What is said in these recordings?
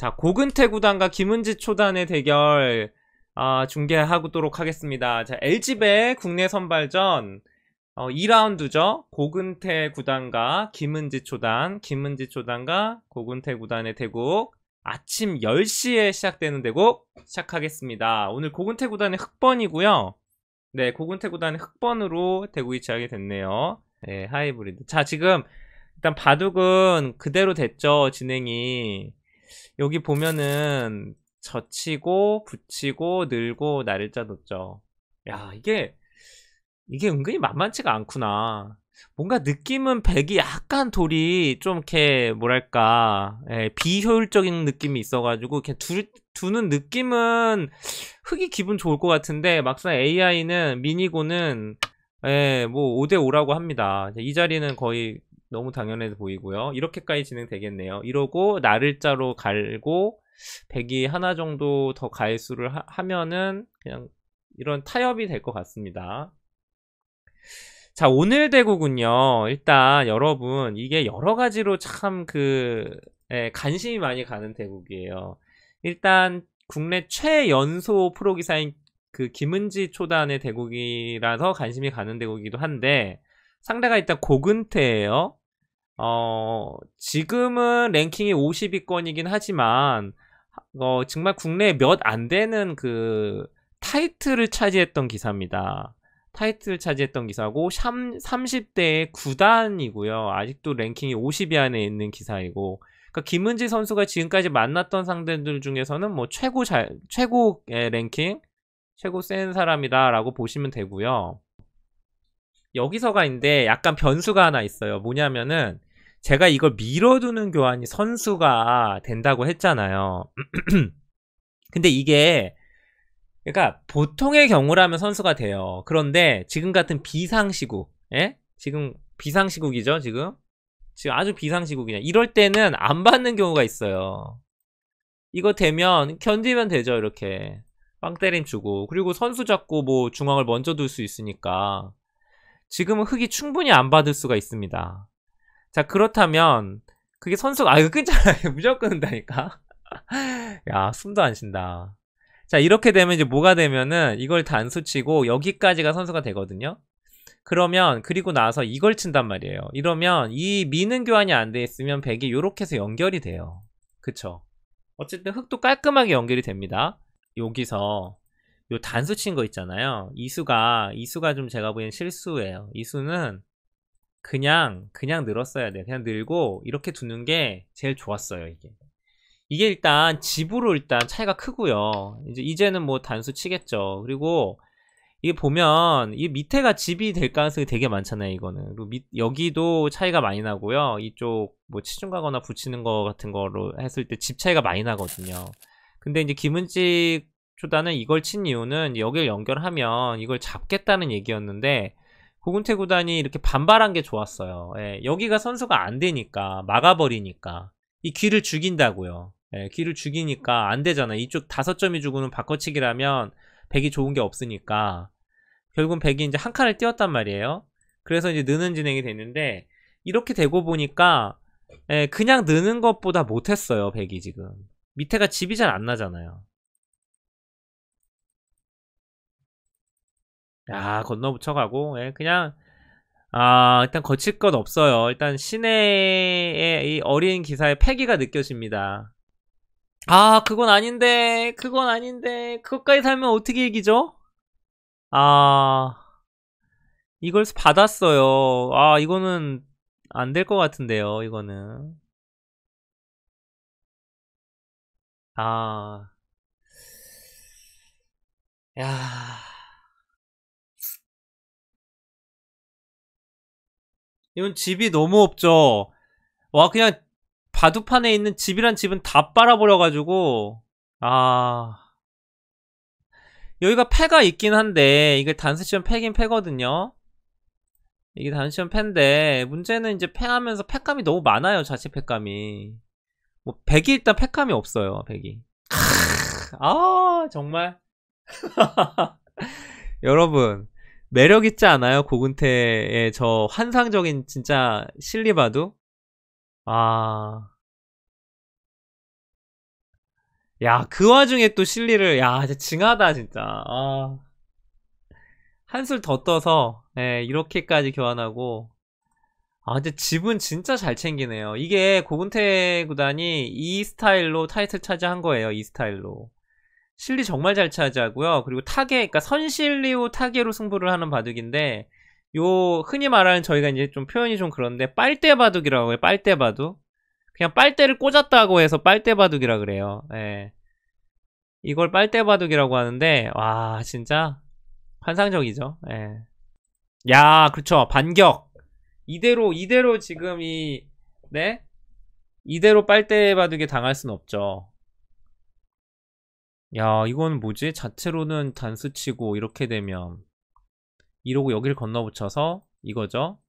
자 고근태 구단과 김은지 초단의 대결 아, 중계하도록 하겠습니다. 자 LG배 국내 선발전 어, 2라운드죠. 고근태 구단과 김은지 초단, 김은지 초단과 고근태 구단의 대국 아침 10시에 시작되는 대국 시작하겠습니다. 오늘 고근태 구단의 흑번이고요. 네, 고근태 구단의 흑번으로 대구 이치하게 됐네요. 네, 하이브리드. 자, 지금 일단 바둑은 그대로 됐죠, 진행이. 여기 보면은 젖히고 붙이고 늘고 날짜 놓죠. 야 이게 이게 은근히 만만치가 않구나. 뭔가 느낌은 백이 약간 돌이 좀 이렇게 뭐랄까 예, 비효율적인 느낌이 있어가지고 이렇게 두, 두는 느낌은 흙이 기분 좋을 것 같은데 막상 AI는 미니고는 예, 뭐 5대 5라고 합니다. 이 자리는 거의 너무 당연해 보이고요. 이렇게까지 진행되겠네요. 이러고 나를자로 갈고 100이 하나 정도 더 가해수를 하, 면은 그냥 이런 타협이 될 것 같습니다. 자 오늘 대국은요 일단 여러분 이게 여러 가지로 참그 예, 관심이 많이 가는 대국이에요. 일단 국내 최연소 프로기사인 그 김은지 초단의 대국이라서 관심이 가는 대국이기도 한데 상대가 일단 고근태예요. 어, 지금은 랭킹이 50위권이긴 하지만 어, 정말 국내에 몇 안 되는 그 타이틀을 차지했던 기사입니다. 타이틀을 차지했던 기사고 3, 0대의 9단이고요. 아직도 랭킹이 50위 안에 있는 기사이고 그러니까 김은지 선수가 지금까지 만났던 상대들 중에서는 뭐 최고 잘 최고의 랭킹 최고 센 사람이다라고 보시면 되고요. 여기서가 인데 약간 변수가 하나 있어요. 뭐냐면은 제가 이걸 밀어두는 교환이 선수가 된다고 했잖아요. 근데 이게 그러니까 보통의 경우라면 선수가 돼요. 그런데 지금 같은 비상시국, 예? 지금 비상시국이죠, 지금? 지금 아주 비상시국이냐. 이럴 때는 안 받는 경우가 있어요. 이거 되면 견디면 되죠, 이렇게. 빵 때림 주고. 그리고 선수 잡고 뭐 중앙을 먼저 둘 수 있으니까. 지금은 흙이 충분히 안 받을 수가 있습니다. 자 그렇다면 그게 선수가 아 이거 끊잖아요 무조건 끊는다니까 야 숨도 안 쉰다 자 이렇게 되면 이제 뭐가 되면은 이걸 단수치고 여기까지가 선수가 되거든요 그러면 그리고 나서 이걸 친단 말이에요 이러면 이 미는 교환이 안 돼 있으면 100이 이렇게 해서 연결이 돼요 그쵸 어쨌든 흙도 깔끔하게 연결이 됩니다 여기서 요 단수 친 거 있잖아요 이수가 이수가 좀 제가 보기엔 실수예요 이수는 그냥 그냥 늘었어야 돼요 그냥 늘고 이렇게 두는 게 제일 좋았어요 이게 이게 일단 집으로 일단 차이가 크고요 이제 이제는 뭐 단수 치겠죠 그리고 이게 보면 이 밑에가 집이 될 가능성이 되게 많잖아요 이거는 그리고 밑, 여기도 차이가 많이 나고요 이쪽 뭐 치중 가거나 붙이는 거 같은 거로 했을 때 집 차이가 많이 나거든요 근데 이제 김은직 초단은 이걸 친 이유는 여기를 연결하면 이걸 잡겠다는 얘기였는데 고군태 구단이 이렇게 반발한 게 좋았어요. 예, 여기가 선수가 안 되니까 막아버리니까 이 귀를 죽인다고요. 예, 귀를 죽이니까 안 되잖아. 이쪽 다섯 점이 죽으면 바꿔치기라면 백이 좋은 게 없으니까 결국은 백이 이제 한 칸을 띄웠단 말이에요. 그래서 이제 느는 진행이 됐는데 이렇게 되고 보니까 예, 그냥 느는 것보다 못했어요 백이 지금 밑에가 집이 잘 안 나잖아요. 야 건너 붙여가고 예, 그냥 아 일단 거칠 건 없어요 일단 시내의 이 어린 기사의 패기가 느껴집니다 아 그건 아닌데 그건 아닌데 그것까지 살면 어떻게 이기죠? 아 이걸 받았어요 아 이거는 안될 것 같은데요 이거는 아 야. 이건 집이 너무 없죠. 와 그냥 바둑판에 있는 집이란 집은 다 빨아버려가지고 아 여기가 패가 있긴 한데 이게 단수시험 패긴 패거든요. 이게 단수시험 패인데 문제는 이제 패하면서 패감이 너무 많아요. 자체 패감이 뭐 백이 일단 패감이 없어요. 백이 아 정말 여러분 매력 있지 않아요? 고근태의 저 환상적인 진짜 실리바두 아. 야, 그 와중에 또 실리를, 야, 진짜 징하다, 진짜. 아. 한술 더 떠서, 예, 이렇게까지 교환하고. 아, 근데 집은 진짜 잘 챙기네요. 이게 고근태 구단이 이 스타일로 타이틀 차지한 거예요, 이 스타일로. 실리 정말 잘 차지하고요. 그리고 타계, 그러니까 선실리오 타계로 승부를 하는 바둑인데 요 흔히 말하는 저희가 이제 좀 표현이 좀 그런데 빨대 바둑이라고 해요. 빨대 바둑. 그냥 빨대를 꽂았다고 해서 빨대 바둑이라 그래요. 예. 이걸 빨대 바둑이라고 하는데 와 진짜 환상적이죠. 예. 야, 그렇죠. 반격. 이대로 이대로 지금 이 네? 이대로 빨대 바둑에 당할 순 없죠. 야 이건 뭐지? 자체로는 단수치고 이렇게 되면 이러고 여기를 건너붙여서 이거죠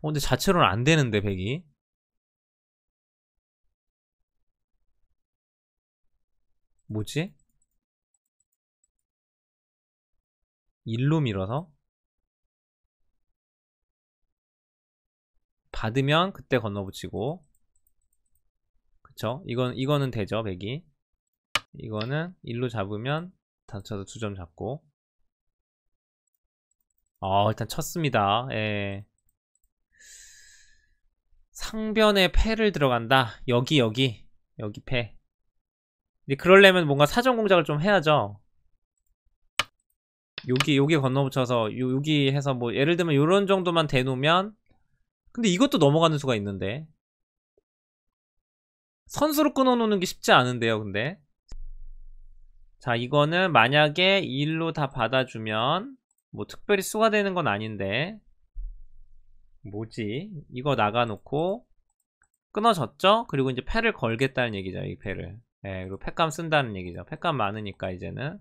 어, 근데 자체로는 안 되는데 백이 뭐지? 일로 밀어서 받으면 그때 건너붙이고 그쵸? 이건 이거는 되죠 백이 이거는 1로 잡으면 단쳐서 2점 잡고 어 일단 쳤습니다 예. 상변에 패를 들어간다 여기 여기 여기 패 근데 그럴려면 뭔가 사전 공작을 좀 해야죠 여기 여기 건너붙여서 요, 여기 해서 뭐 예를 들면 이런 정도만 대놓으면 근데 이것도 넘어가는 수가 있는데 선수로 끊어놓는 게 쉽지 않은데요 근데 자 이거는 만약에 2일로 다 받아주면 뭐 특별히 수가되는 건 아닌데 뭐지 이거 나가놓고 끊어졌죠? 그리고 이제 패를 걸겠다는 얘기죠 이 패를 예, 그리고 패감 쓴다는 얘기죠 패감 많으니까 이제는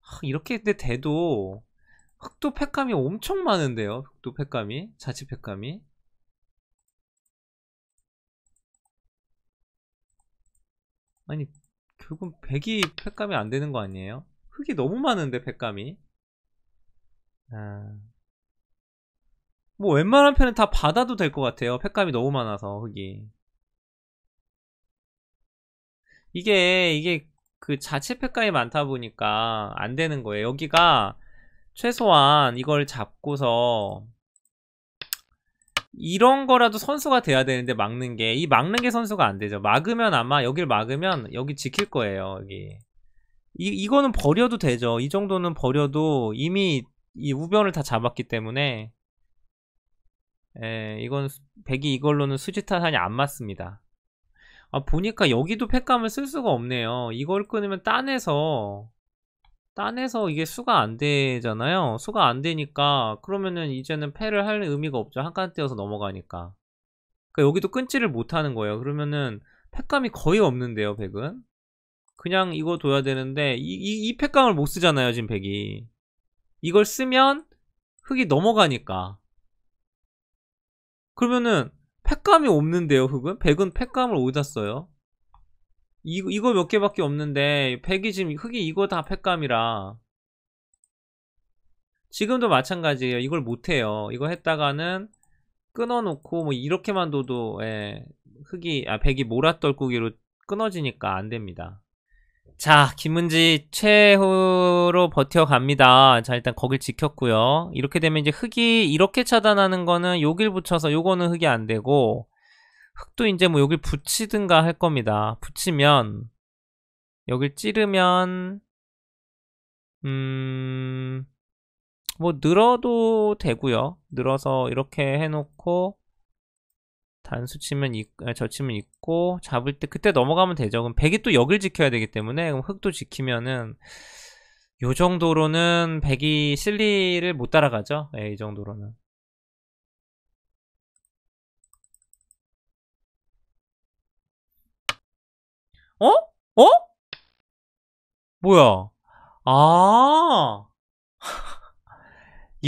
하, 이렇게 돼도 흑도 패감이 엄청 많은데요 흑도 패감이 자치 패감이 아니 결국 백이 팩감이 안 되는 거 아니에요? 흙이 너무 많은데 팩감이 아... 뭐 웬만한 편은 다 받아도 될 것 같아요 팩감이 너무 많아서 흙이 이게 이게 그 자체 팩감이 많다 보니까 안 되는 거예요 여기가 최소한 이걸 잡고서 이런 거라도 선수가 돼야 되는데 막는 게 이 막는 게 선수가 안 되죠 막으면 아마 여길 막으면 여기 지킬 거예요 여기 이, 이거는 버려도 되죠 이 정도는 버려도 이미 이 우변을 다 잡았기 때문에 에 예, 이건 백이 이걸로는 수지타산이 안 맞습니다 아 보니까 여기도 팩감을 쓸 수가 없네요 이걸 끊으면 따내서 딴에서 이게 수가 안 되잖아요. 수가 안 되니까 그러면은 이제는 패를 할 의미가 없죠. 한 칸 떼어서 넘어가니까. 그러니까 여기도 끊지를 못하는 거예요. 그러면은 팩감이 거의 없는데요. 백은 그냥 이거 둬야 되는데 이, 이, 이 팩감을 못 쓰잖아요. 지금 백이 이걸 쓰면 흙이 넘어가니까 그러면은 팩감이 없는데요. 흙은 백은 팩감을 어디다 써요? 이, 이거 몇 개밖에 없는데 백이 지금 흙이 이거 다 팩감이라 지금도 마찬가지예요 이걸 못해요 이거 했다가는 끊어놓고 뭐 이렇게만 둬도 예, 흑이 아 백이 몰아떨구기로 끊어지니까 안됩니다 자 김은지 최후로 버텨갑니다 자 일단 거길 지켰고요 이렇게 되면 이제 흑이 이렇게 차단하는 거는 요길 붙여서 요거는 흙이 안되고 흙도 이제 뭐여기 붙이든가 할 겁니다. 붙이면 여길 찌르면 음... 뭐 늘어도 되고요. 늘어서 이렇게 해놓고 단수 치면 있, 아, 저 치면 있고 잡을 때 그때 넘어가면 되죠. 그럼 백이 또 역을 지켜야 되기 때문에 그럼 흙도 지키면은 요 정도로는 백이 실리를 못 따라가죠. 예, 이 정도로는. 어? 어? 뭐야? 아.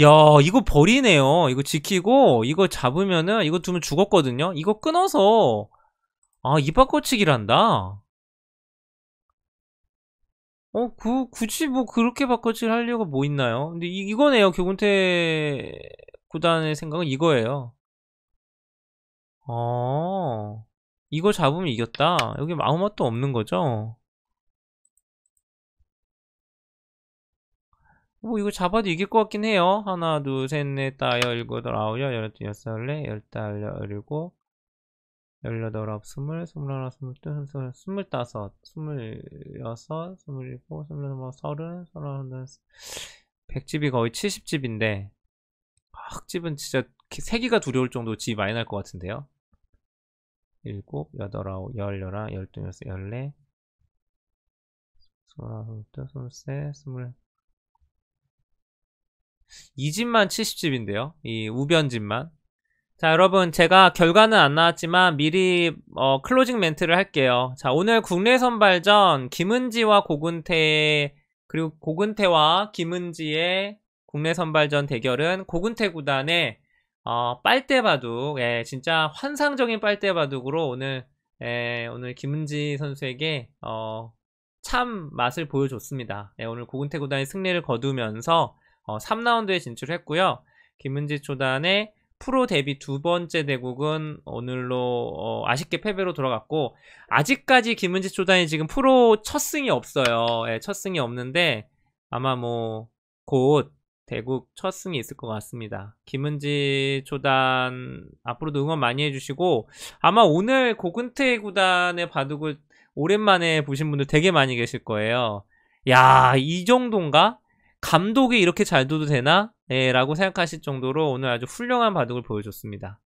야, 이거 버리네요. 이거 지키고, 이거 잡으면은, 이거 두면 죽었거든요? 이거 끊어서, 아, 이바꿔치기란다? 어, 그, 굳이 뭐 그렇게 바꿔치기를 하려고 뭐 있나요? 근데 이, 이거네요. 교군태 구단의 생각은 이거예요. 어. 이거 잡으면 이겼다 여기 아무 맛도 없는 거죠 뭐 이거 잡아도 이길 것 같긴 해요 하나 둘셋넷 다열 일곱 아홉 열 열두 열여덟 열다섯 열일곱 네, 열여덟 아홉 스물 스물하나 스물둘 스물다섯 스물여섯 스물일곱 스물여덟 서른 서른하나 백집이 거의 70집인데 아, 흙집은 진짜 세기가 두려울 정도로 집이 많이 날 것 같은데요 일곱, 여덟, 아홉, 열, 열하, 열두, 열세, 열네, 스물아홉, 스물세, 스물 이 집만 70집인데요. 이 우변 집만. 자 여러분 제가 결과는 안 나왔지만 미리 어, 클로징 멘트를 할게요. 자 오늘 국내 선발전 김은지와 고근태 그리고 고근태와 김은지의 국내 선발전 대결은 고근태 구단의 어, 빨대 바둑, 예, 진짜 환상적인 빨대 바둑으로 오늘, 예, 오늘 김은지 선수에게, 어, 참 맛을 보여줬습니다. 예, 오늘 고근태 구단이 승리를 거두면서, 어, 3라운드에 진출했고요. 김은지 초단의 프로 데뷔 두 번째 대국은 오늘로 어, 아쉽게 패배로 돌아갔고 아직까지 김은지 초단이 지금 프로 첫 승이 없어요. 예, 첫 승이 없는데 아마 뭐곧 대국 첫 승이 있을 것 같습니다. 김은지 초단 앞으로도 응원 많이 해주시고 아마 오늘 고근태 구단의 바둑을 오랜만에 보신 분들 되게 많이 계실 거예요. 야, 이 정도인가? 감독이 이렇게 잘 둬도 되나? 예, 라고 생각하실 정도로 오늘 아주 훌륭한 바둑을 보여줬습니다.